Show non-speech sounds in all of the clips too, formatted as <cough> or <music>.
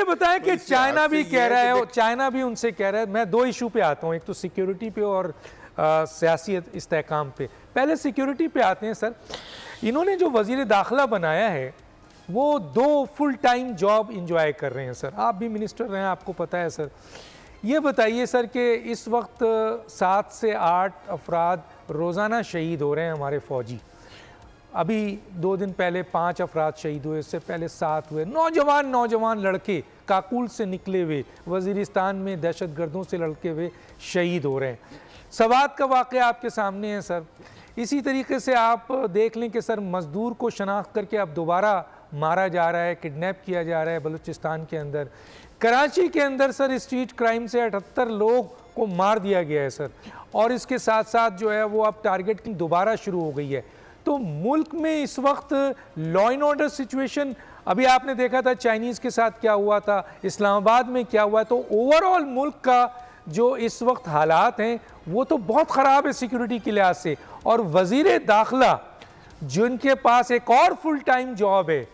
ये बताएं कि चाइना भी कह रहा है तो चाइना भी उनसे कह रहा है मैं दो इशू पे आता हूँ एक तो सिक्योरिटी पे और सियासी इस्तेकाम पे पहले सिक्योरिटी पे आते हैं सर इन्होंने जो वजीर दाखिला बनाया है वो दो फुल टाइम जॉब इंजॉय कर रहे हैं सर आप भी मिनिस्टर रहे हैं आपको पता है सर ये बताइए सर कि इस वक्त सात से आठ अफराद रोज़ाना शहीद हो रहे हैं हमारे फ़ौजी अभी दो दिन पहले पांच अफराद शहीद हुए इससे पहले सात हुए नौजवान नौजवान लड़के काकुल से निकले हुए वजीरिस्तान में दहशत गर्दों से लड़के हुए शहीद हो रहे हैं सवाद का वाक़ आपके सामने है सर इसी तरीके से आप देख लें कि सर मज़दूर को शनाख्त करके अब दोबारा मारा जा रहा है किडनैप किया जा रहा है बलूचिस्तान के अंदर कराची के अंदर सर स्ट्रीट क्राइम से अठहत्तर लोग को मार दिया गया है सर और इसके साथ साथ जो है वो अब टारगेटिंग दोबारा शुरू हो गई है तो मुल्क में इस वक्त लॉ एंड ऑर्डर सिचुएशन अभी आपने देखा था चाइनीज़ के साथ क्या हुआ था इस्लामाबाद में क्या हुआ तो ओवरऑल मुल्क का जो इस वक्त हालात हैं वो तो बहुत ख़राब है सिक्योरिटी के लिहाज से और वज़ी दाखिला जिनके पास एक और फुल टाइम जॉब है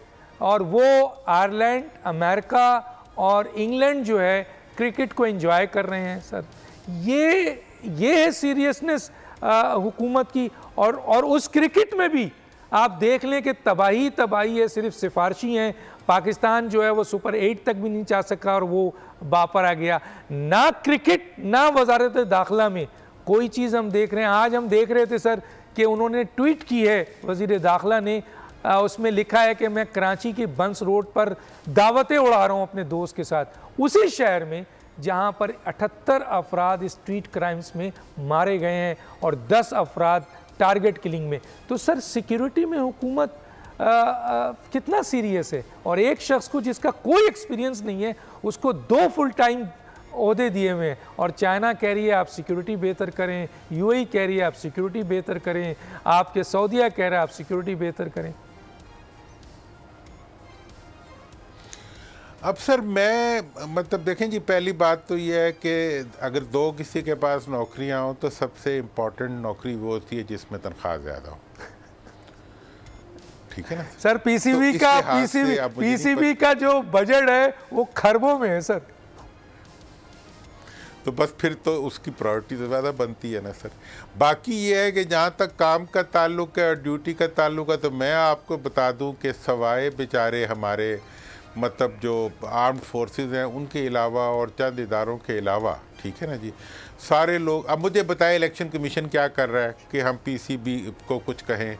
और वो आयरलैंड अमेरिका और इंग्लैंड जो है क्रिकेट को एंजॉय कर रहे हैं सर ये ये है सीरियसनेस हुकूमत की और और उस क्रिकेट में भी आप देख लें कि तबाही तबाही है सिर्फ सिफारशी हैं पाकिस्तान जो है वो सुपर एट तक भी नहीं जा सका और वो बापर आ गया ना क्रिकेट ना वजारत दाखिला में कोई चीज़ हम देख रहे हैं आज हम देख रहे थे सर कि उन्होंने ट्वीट की है वजीर दाखिला ने आ, उसमें लिखा है कि मैं कराची के बंस रोड पर दावतें उड़ा रहा हूँ अपने दोस्त के साथ उसी शहर में जहां पर 78 अफराद स्ट्रीट क्राइम्स में मारे गए हैं और 10 अफराद टारगेट किलिंग में तो सर सिक्योरिटी में हुकूमत कितना सीरियस है और एक शख्स को जिसका कोई एक्सपीरियंस नहीं है उसको दो फुल टाइम अहदे दिए हुए हैं और चाइना कह रही है आप सिक्योरिटी बेहतर करें यूएई कह रही है आप सिक्योरिटी बेहतर करें आपके सऊदीया कह रहा है आप सिक्योरिटी बेहतर करें अब सर मैं मतलब देखें जी पहली बात तो यह है कि अगर दो किसी के पास नौकरियां हो तो सबसे इम्पोर्टेंट नौकरी वो होती है जिसमें तनख्वाह ज़्यादा हो ठीक है ना सर पीसीबी तो का पीसीबी पीसीबी का जो बजट है वो खरबों में है सर तो बस फिर तो उसकी प्रायोरिटी तो ज़्यादा बनती है ना सर बाकी ये है कि जहाँ तक काम का ताल्लुक है और ड्यूटी का ताल्लुक है तो मैं आपको बता दूँ कि सवाए बेचारे हमारे मतलब जो आर्म्ड फोर्सेस हैं उनके अलावा और चंद इदारों के अलावा ठीक है ना जी सारे लोग अब मुझे बताएं इलेक्शन कमीशन क्या कर रहा है कि हम पीसीबी को कुछ कहें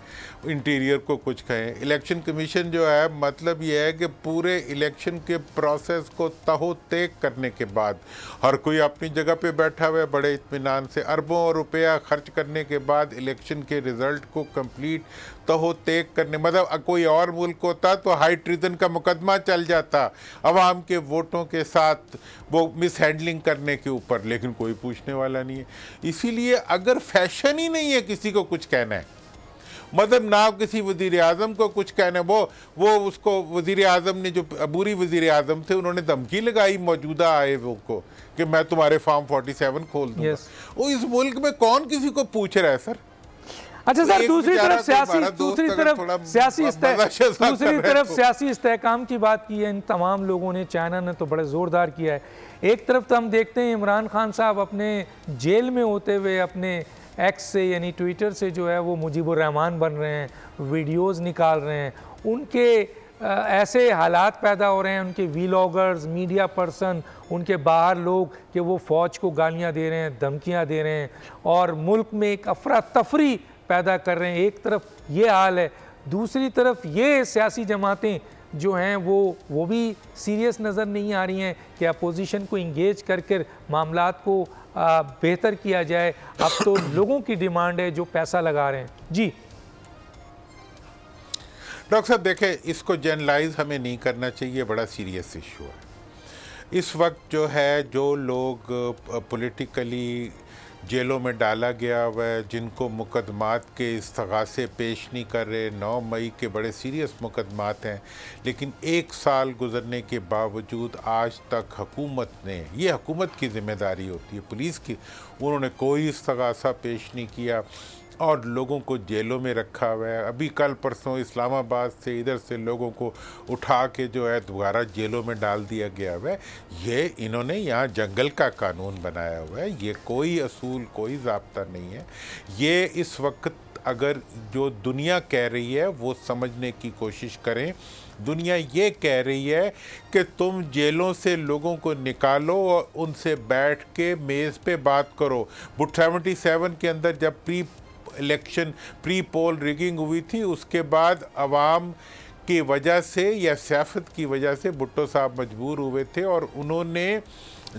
इंटीरियर को कुछ कहें इलेक्शन कमीशन जो है मतलब ये है कि पूरे इलेक्शन के प्रोसेस को तहो तेग करने के बाद हर कोई अपनी जगह पे बैठा हुआ है बड़े इतमान से अरबों रुपया खर्च करने के बाद इलेक्शन के रिज़ल्ट को कम्प्लीट तहो तेक करने मतलब कोई और मुल्क होता तो हाइड्रीजन का मुकदमा चल जाता आवाम के वोटों के साथ वो मिसहैंडलिंग करने के ऊपर ऊपर लेकिन कोई पूछने वाला नहीं है इसीलिए अगर फैशन ही नहीं है किसी को कुछ कहना है मतलब ना किसी वजीर अजम को कुछ कहना है वो वो उसको वजीर अजम ने जो अबूरी वजीर अजम थे उन्होंने धमकी लगाई मौजूदा आए वो को कि मैं तुम्हारे फार्म 47 खोल दूँगा yes. वो इस मुल्क में कौन किसी को पूछ रहा है सर अच्छा सर दूसरी तरफ तो सियासी दूसरी तरफ सियासी दूसरी तरफ सियासी इस्तेकाम की बात की है इन तमाम लोगों ने चाइना ने तो बड़े ज़ोरदार किया है एक तरफ तो हम देखते हैं इमरान खान साहब अपने जेल में होते हुए अपने एक्स से यानी ट्विटर से जो है वो मुजीबरहमान बन रहे हैं वीडियोज़ निकाल रहे हैं उनके ऐसे हालात पैदा हो रहे हैं उनके वीलॉगर्स मीडिया पर्सन उनके बाहर लोग कि वो फ़ौज को गालियां दे रहे हैं धमकियां दे रहे हैं और मुल्क में एक अफरा तफरी पैदा कर रहे हैं एक तरफ ये हाल है दूसरी तरफ ये सियासी जमातें जो हैं वो वो भी सीरियस नज़र नहीं आ रही हैं कि अपोजिशन को इंगेज कर कर मामला को बेहतर किया जाए अब तो <coughs> लोगों की डिमांड है जो पैसा लगा रहे हैं जी डॉक्टर साहब देखें इसको जर्नलाइज हमें नहीं करना चाहिए बड़ा सीरियस इशू है इस वक्त जो है जो लोग पॉलिटिकली जेलों में डाला गया वह जिनको मुकदमात के इस्तगासे पेश नहीं कर रहे नौ मई के बड़े सीरियस मुकदमात हैं लेकिन एक साल गुजरने के बावजूद आज तक हकूमत ने यह हकूमत की ज़िम्मेदारी होती है पुलिस की उन्होंने कोई इस्तगासा पेश नहीं किया और लोगों को जेलों में रखा हुआ है अभी कल परसों इस्लामाबाद से इधर से लोगों को उठा के जो है दोबारा जेलों में डाल दिया गया हुआ है ये इन्होंने यहाँ जंगल का कानून बनाया हुआ है ये कोई असूल कोई जबता नहीं है ये इस वक्त अगर जो दुनिया कह रही है वो समझने की कोशिश करें दुनिया ये कह रही है कि तुम जेलों से लोगों को निकालो और उनसे बैठ के मेज़ पे बात करो बुट सेवेंटी सेवन के अंदर जब pre election pre poll rigging हुई थी उसके बाद आवाम की वजह से या सियासत की वजह से भुट्टो साहब मजबूर हुए थे और उन्होंने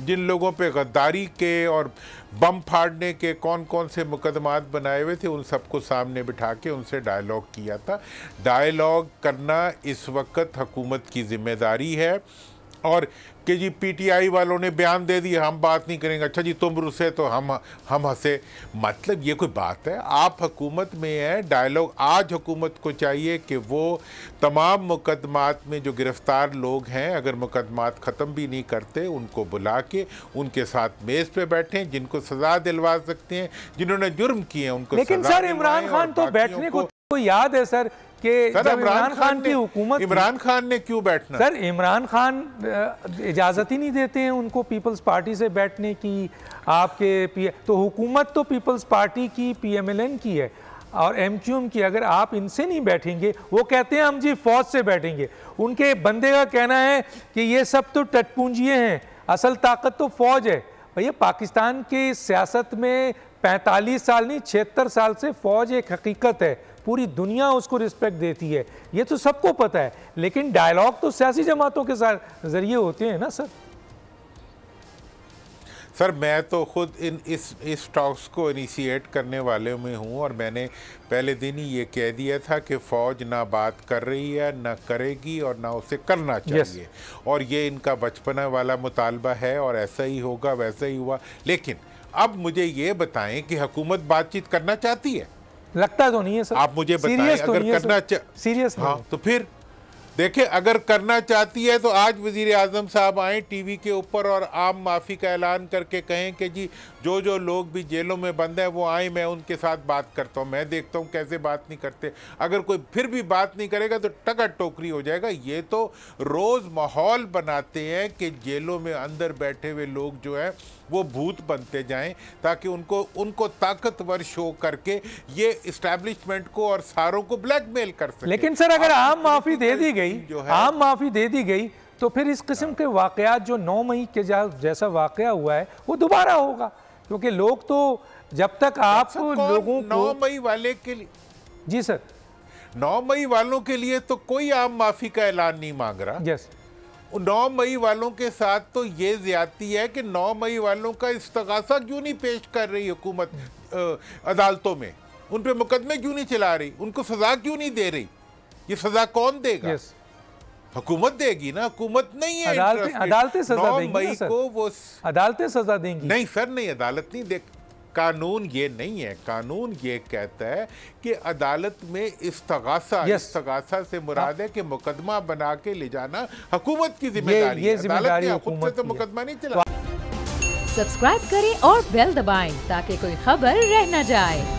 जिन लोगों पे गद्दारी के और बम फाड़ने के कौन कौन से मुकदमात बनाए हुए थे उन सबको सामने बिठा के उनसे डायलॉग किया था डायलॉग करना इस वक्त हुकूमत की जिम्मेदारी है और कि जी पीटीआई वालों ने बयान दे दिया हम बात नहीं करेंगे अच्छा जी तुम रुसे तो हम हम हंसे मतलब ये कोई बात है आप हुकूमत में है डायलॉग आज हुकूमत को चाहिए कि वो तमाम मुकदमात में जो गिरफ़्तार लोग हैं अगर मुकदमात ख़त्म भी नहीं करते उनको बुला के उनके साथ मेज़ पे बैठें जिनको सज़ा दिलवा सकते हैं जिन्होंने जुर्म किए उनको लेकिन सर इमरान खान तो बैठने को तो याद है सर कि इमरान खान की हुकूमत इमरान खान ने क्यों बैठना सर इमरान खान इजाज़त ही नहीं देते हैं उनको पीपल्स पार्टी से बैठने की आपके पी तो हुकूमत तो पीपल्स पार्टी की पीएमएलएन की है और एम क्यू एम की अगर आप इनसे नहीं बैठेंगे वो कहते हैं हम जी फौज से बैठेंगे उनके बंदे का कहना है कि ये सब तो टटपूंजिए हैं असल ताकत तो फौज है भैया पाकिस्तान के सियासत में 45 साल नहीं छिहत्तर साल से फौज एक हकीकत है पूरी दुनिया उसको रिस्पेक्ट देती है ये तो सबको पता है लेकिन डायलॉग तो सियासी जमातों के साथ जरिए होते हैं ना सर सर मैं तो खुद इन इस इस टॉक्स को इनिशिएट करने वाले में हूँ और मैंने पहले दिन ही ये कह दिया था कि फ़ौज ना बात कर रही है ना करेगी और ना उसे करना चाहिए yes. और ये इनका बचपना वाला मुतालबा है और ऐसा ही होगा वैसा ही हुआ लेकिन अब मुझे ये बताएं कि हुकूमत बातचीत करना चाहती है लगता तो नहीं है सर आप मुझे बताएं तो अगर करना सीरियस हाँ तो फिर देखिए अगर करना चाहती है तो आज वजीर आजम साहब आए टीवी के ऊपर और आम माफ़ी का ऐलान करके कहें कि जी जो जो लोग भी जेलों में बंद हैं वो आए मैं उनके साथ बात करता हूँ मैं देखता हूँ कैसे बात नहीं करते अगर कोई फिर भी बात नहीं करेगा तो टकट टोकरी हो जाएगा ये तो रोज़ माहौल बनाते हैं कि जेलों में अंदर बैठे हुए लोग जो हैं वो भूत बनते जाएं ताकि उनको उनको ताकतवर शो करके ये इस्टेब्लिशमेंट को और सारों को ब्लैकमेल कर सके लेकिन सर अगर आम माफ़ी दे दी गई जो है आम माफ़ी दे दी गई तो फिर इस किस्म के वाकयात जो नौ मई के जैसा वाक़ हुआ है वो दोबारा होगा क्योंकि लोग तो जब तक अच्छा, आप लोगों को नौ मई वाले के लिए जी सर नौ मई वालों के लिए तो कोई आम माफ़ी का ऐलान नहीं मांग रहा यस yes. नौ मई वालों के साथ तो ये ज्यादती है कि नौ मई वालों का इस्तगासा क्यों नहीं पेश कर रही हुकूमत अदालतों में उन पर मुकदमे क्यों नहीं चला रही उनको सजा क्यों नहीं दे रही ये सजा कौन देगा yes. हुकूमत देगी ना हुकूमत नहीं है अदालतें सजा देंगी मई को वो अदालतें सजा देंगी नहीं सर नहीं अदालत नहीं देख कानून ये नहीं है कानून ये कहता है कि अदालत में इस्तगासा yes. इस्तगासा से मुराद हाँ। है कि मुकदमा बना के ले जाना हुकूमत की जिम्मेदारी ये, ये जिम्मेदारी खुद से तो मुकदमा नहीं तो चला सब्सक्राइब करें और बेल दबाएं ताकि कोई खबर रह न जाए